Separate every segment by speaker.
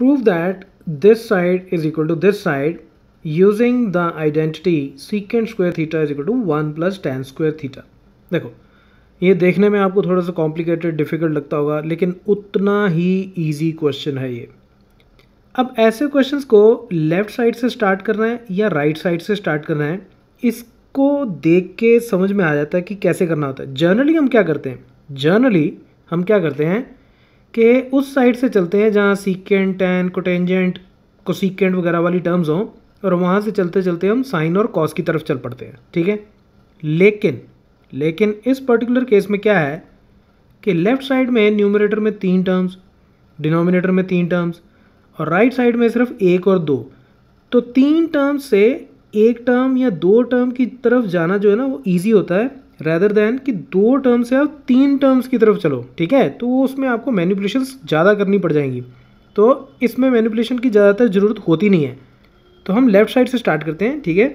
Speaker 1: Prove that this side is equal to this side using the identity secant square theta is equal to one plus tan square theta. देखो ये देखने में आपको थोड़ा सा complicated difficult लगता होगा लेकिन उतना ही ईजी क्वेश्चन है ये अब ऐसे क्वेश्चन को लेफ्ट साइड से स्टार्ट करना है या राइट right साइड से स्टार्ट करना है इसको देख के समझ में आ जाता है कि कैसे करना होता है जर्नली हम क्या करते हैं जर्नली हम क्या करते हैं कि उस साइड से चलते हैं जहाँ सीकेंट टेन कोटेंजेंट को सीकेंट वगैरह वाली टर्म्स हों और वहाँ से चलते चलते हम साइन और कॉस की तरफ चल पड़ते हैं ठीक है लेकिन लेकिन इस पर्टिकुलर केस में क्या है कि लेफ़्ट साइड में न्यूमरेटर में तीन टर्म्स डिनोमिनेटर में तीन टर्म्स और राइट right साइड में सिर्फ एक और दो तो तीन टर्म्स से एक टर्म या दो टर्म की तरफ जाना जो है ना वो ईजी होता है रैदर देन कि दो टर्म्स है आप तीन टर्म्स की तरफ चलो ठीक है तो उसमें आपको मैनिपुलेशन ज़्यादा करनी पड़ जाएंगी तो इसमें मैनिपुलेशन की ज़्यादातर ज़रूरत होती नहीं है तो हम लेफ़्ट साइड से स्टार्ट करते हैं ठीक है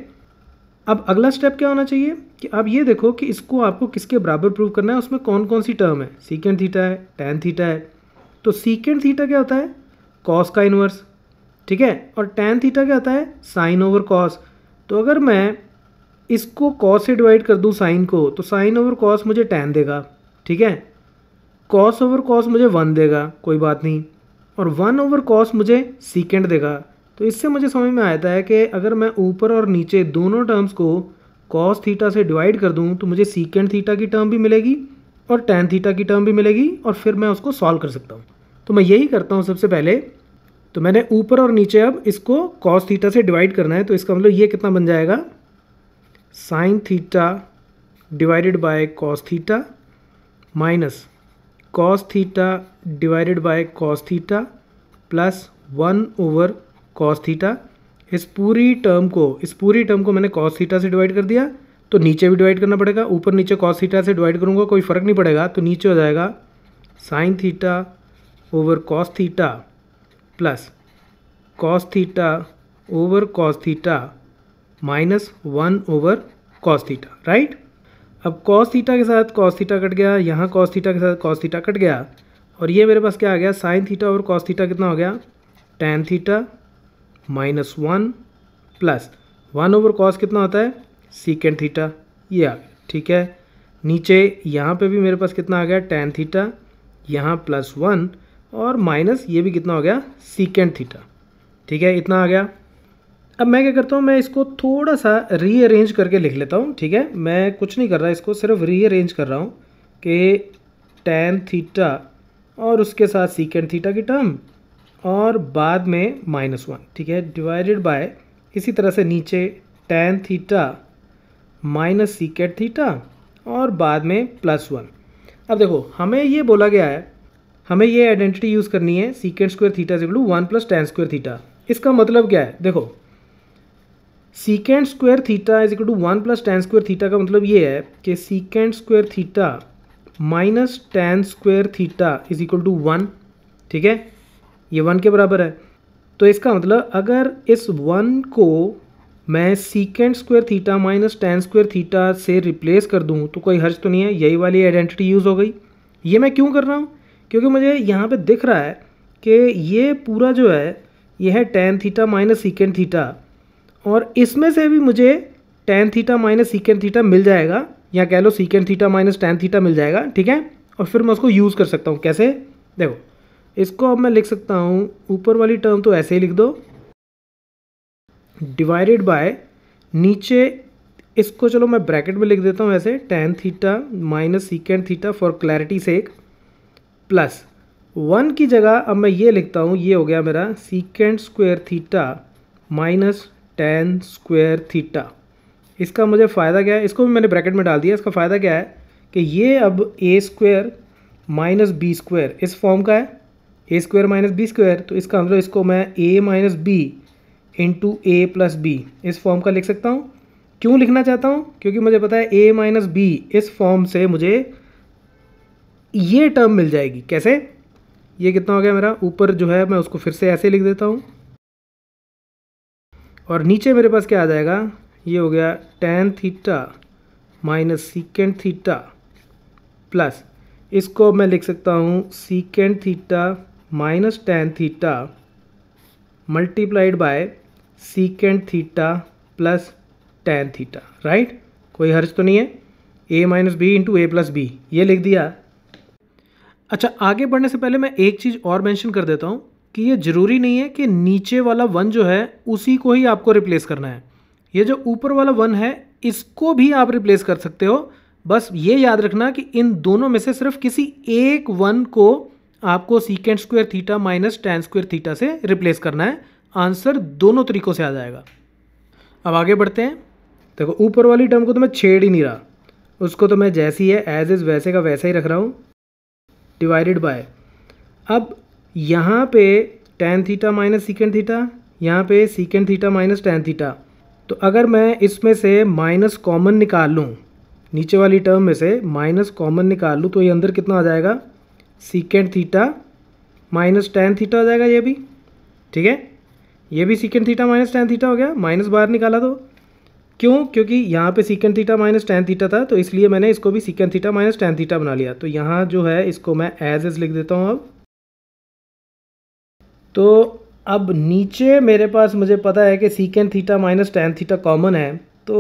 Speaker 1: अब अगला स्टेप क्या होना चाहिए कि आप ये देखो कि इसको आपको किसके बराबर प्रूव करना है उसमें कौन कौन सी टर्म है सीकेंड थीटा है टेन थीटा है तो सीकेंड थीटा क्या होता है कॉस का इन्वर्स ठीक है और टेन थीटा क्या होता है साइन ओवर कॉस तो अगर मैं इसको कॉस से डिवाइड कर दूँ साइन को तो साइन ओवर कॉस मुझे टेन देगा ठीक है कॉस ओवर कॉस मुझे वन देगा कोई बात नहीं और वन ओवर कॉस मुझे सीकेंड देगा तो इससे मुझे समझ में आता है कि अगर मैं ऊपर और नीचे दोनों टर्म्स को कॉस थीटा से डिवाइड कर दूँ तो मुझे सीकेंड थीटा की टर्म भी मिलेगी और टेन थीटा की टर्म भी मिलेगी और फिर मैं उसको सॉल्व कर सकता हूँ तो मैं यही करता हूँ सबसे पहले तो मैंने ऊपर और नीचे अब इसको कॉस थीटा से डिवाइड करना है तो इसका मतलब ये कितना बन जाएगा sine theta divided by cos theta minus cos theta divided by cos theta plus one over cos theta इस पूरी टर्म को इस पूरी टर्म को मैंने कॉस थीटा से डिवाइड कर दिया तो नीचे भी डिवाइड करना पड़ेगा ऊपर नीचे कॉस थीटा से डिवाइड करूँगा कोई फ़र्क नहीं पड़ेगा तो नीचे हो जाएगा sine theta over cos theta plus cos theta over cos theta minus one over cos theta right अब कॉस थीटा के साथ कॉस थीटा कट गया यहाँ कॉस थीटा के साथ कॉस थीटा कट गया और ये मेरे पास क्या आ गया साइन थीटा और कॉस थीटा कितना हो गया tan theta minus one plus one over cos कितना होता है सीकेंड थीटा ये आ गया ठीक है नीचे यहाँ पे भी मेरे पास कितना आ गया टेन थीटा यहाँ प्लस वन और माइनस ये भी कितना हो गया सीकेंड थीटा ठीक है इतना आ गया अब मैं क्या करता हूँ मैं इसको थोड़ा सा रीअरेंज करके लिख लेता हूँ ठीक है मैं कुछ नहीं कर रहा इसको सिर्फ रीअरेंज कर रहा हूँ कि टेन थीटा और उसके साथ सीकेंड थीटा की टर्म और बाद में माइनस वन ठीक है डिवाइडेड बाय इसी तरह से नीचे tan theta minus secant theta और बाद में प्लस वन अब देखो हमें ये बोला गया है हमें ये आइडेंटिटी यूज़ करनी है secant square theta is one plus tan square theta इसका मतलब क्या है देखो secant square theta is equal to one plus tan square theta का मतलब ये है कि secant square theta minus tan square theta is equal to one ठीक है ये वन के बराबर है तो इसका मतलब अगर इस वन को मैं secant square theta minus tan square theta से रिप्लेस कर दूँ तो कोई हर्ज तो नहीं है यही वाली आइडेंटिटी यूज़ हो गई ये मैं क्यों कर रहा हूँ क्योंकि मुझे यहाँ पे दिख रहा है कि ये पूरा जो है यह है tan theta minus secant theta और इसमें से भी मुझे tan theta minus secant theta मिल जाएगा या कह लो secant theta minus tan theta मिल जाएगा ठीक है और फिर मैं उसको यूज़ कर सकता हूँ कैसे देखो इसको अब मैं लिख सकता हूँ ऊपर वाली टर्म तो ऐसे ही लिख दो डिवाइडेड बाय नीचे इसको चलो मैं ब्रैकेट में लिख देता हूँ ऐसे tan theta minus secant theta for clarity sec plus one की जगह अब मैं ये लिखता हूँ ये हो गया मेरा secant square theta minus tan square theta इसका मुझे फ़ायदा क्या है इसको भी मैंने ब्रैकेट में डाल दिया इसका फ़ायदा क्या है कि ये अब A square minus B square इस फॉर्म का है A square minus B square तो इसका मतलब इसको मैं A minus B into A plus B इस फॉर्म का लिख सकता हूँ क्यों लिखना चाहता हूँ क्योंकि मुझे पता है ए माइनस बी इस फॉर्म से मुझे ये टर्म मिल जाएगी कैसे ये कितना हो गया मेरा ऊपर जो है मैं उसको फिर से ऐसे लिख देता हूँ और नीचे मेरे पास क्या आ जाएगा ये हो गया tan theta minus secant theta plus इसको मैं लिख सकता हूँ secant theta minus tan theta multiplied by secant theta plus tan theta right कोई हर्ज तो नहीं है A minus B into A plus B ये लिख दिया अच्छा आगे बढ़ने से पहले मैं एक चीज़ और मेंशन कर देता हूँ कि ये ज़रूरी नहीं है कि नीचे वाला वन जो है उसी को ही आपको रिप्लेस करना है ये जो ऊपर वाला वन है इसको भी आप रिप्लेस कर सकते हो बस ये याद रखना कि इन दोनों में से सिर्फ किसी एक वन को आपको secant square theta minus tan square theta से रिप्लेस करना है आंसर दोनों तरीक़ों से आ जाएगा अब आगे बढ़ते हैं देखो ऊपर वाली टर्म को तो मैं छेड़ ही नहीं रहा उसको तो मैं जैसी है एज इज़ वैसे का वैसा ही रख रहा हूँ डिवाइडेड बाय अब यहाँ पे tan theta minus secant theta यहाँ पे secant theta minus tan theta तो अगर मैं इसमें से माइनस कॉमन निकाल लूँ नीचे वाली टर्म में से माइनस कॉमन निकाल लूँ तो ये अंदर कितना आ जाएगा secant theta minus tan theta हो जाएगा ये भी ठीक है ये भी secant theta minus tan theta हो गया माइनस बाहर निकाला तो क्यों क्योंकि यहाँ पे secant theta minus tan theta था तो इसलिए मैंने इसको भी secant theta minus tan theta बना लिया तो यहाँ जो है इसको मैं एज एज लिख देता हूँ अब तो अब नीचे मेरे पास मुझे पता है कि secant theta minus tan theta common है तो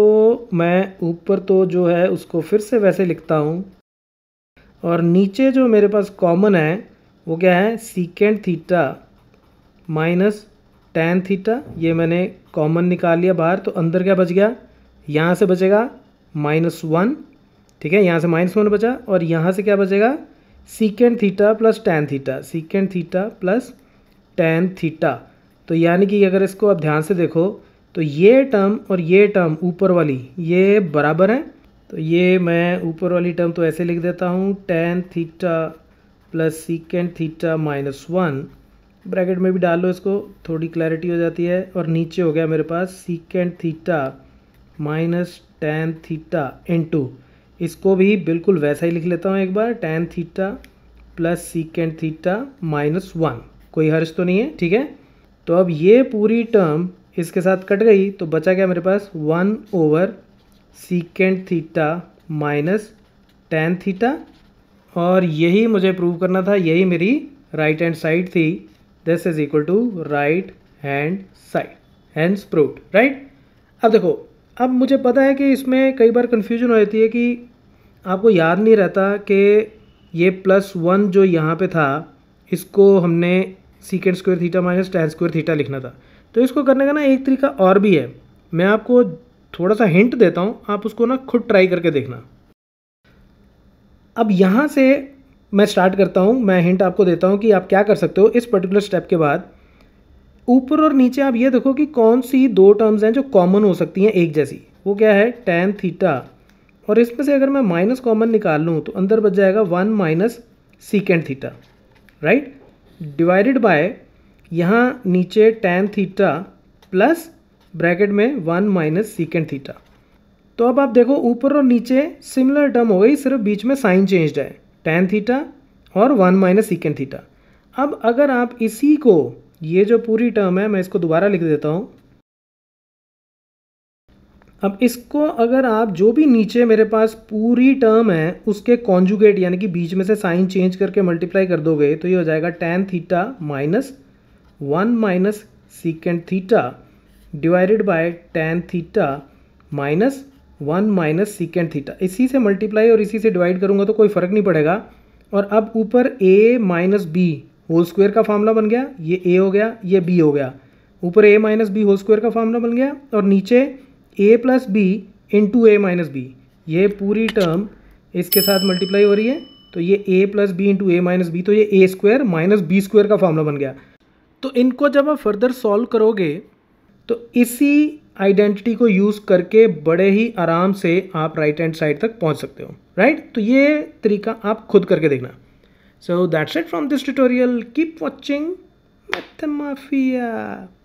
Speaker 1: मैं ऊपर तो जो है उसको फिर से वैसे लिखता हूँ और नीचे जो मेरे पास कॉमन है वो क्या है secant theta minus tan theta ये मैंने कॉमन निकाल लिया बाहर तो अंदर क्या बच गया यहाँ से बचेगा माइनस वन ठीक है यहाँ से माइनस वन बचा और यहाँ से क्या बचेगा secant theta plus tan theta secant theta plus tan theta तो यानी कि अगर इसको आप ध्यान से देखो तो ये टर्म और ये टर्म ऊपर वाली ये बराबर हैं तो ये मैं ऊपर वाली टर्म तो ऐसे लिख देता हूँ tan theta plus secant theta minus one bracket में भी डाल लो इसको थोड़ी क्लैरिटी हो जाती है और नीचे हो गया मेरे पास secant theta minus tan theta into इसको भी बिल्कुल वैसा ही लिख लेता हूँ एक बार tan theta plus secant theta minus one कोई हर्ष तो नहीं है ठीक है तो अब ये पूरी टर्म इसके साथ कट गई तो बचा क्या मेरे पास one over secant theta minus tan theta और यही मुझे प्रूव करना था यही मेरी राइट हैंड साइड थी this is equal to right hand side hence prove right अब देखो अब मुझे पता है कि इसमें कई बार कन्फ्यूजन हो जाती है कि आपको याद नहीं रहता कि ये प्लस वन जो यहाँ पे था इसको हमने secant square theta minus tan square theta लिखना था तो इसको करने का ना एक तरीका और भी है मैं आपको थोड़ा सा हिंट देता हूँ आप उसको ना खुद ट्राई करके देखना अब यहाँ से मैं स्टार्ट करता हूँ मैं हिंट आपको देता हूँ कि आप क्या कर सकते हो इस पर्टिकुलर स्टेप के बाद ऊपर और नीचे आप ये देखो कि कौन सी दो टर्म्स हैं जो कॉमन हो सकती हैं एक जैसी वो क्या है टेन थीटा और इसमें से अगर मैं माइनस कॉमन निकाल लूँ तो अंदर बच जाएगा one minus secant theta right divided by यहाँ नीचे टेन थीटा प्लस ब्रैकेट में वन माइनस सीकेंड थीटा तो अब आप देखो ऊपर और नीचे सिमिलर टर्म हो गई सिर्फ बीच में साइन चेंज है टेन थीटा और वन माइनस सीकेंड थीटा अब अगर आप इसी को ये जो पूरी टर्म है मैं इसको दोबारा लिख देता हूँ अब इसको अगर आप जो भी नीचे मेरे पास पूरी टर्म है उसके कॉन्जुगेट यानी कि बीच में से साइन चेंज करके मल्टीप्लाई कर दोगे तो ये हो जाएगा tan theta minus one minus secant theta divided by tan theta minus one minus secant theta इसी से मल्टीप्लाई और इसी से डिवाइड करूँगा तो कोई फ़र्क नहीं पड़ेगा और अब ऊपर A minus B whole square का फार्मूला बन गया ये ए हो गया ये बी हो गया ऊपर A minus B whole square का फार्मूला बन गया और नीचे A plus B into A minus B ये पूरी टर्म इसके साथ मल्टीप्लाई हो रही है तो ये A plus B into A minus B तो ये A square minus B square का फॉर्मूला बन गया तो इनको जब आप फर्दर सॉल्व करोगे तो इसी आइडेंटिटी को यूज़ करके बड़े ही आराम से आप राइट हैंड साइड तक पहुंच सकते हो राइट तो ये तरीका आप खुद करके देखना so that's it from this tutorial keep watching मैथमाफिया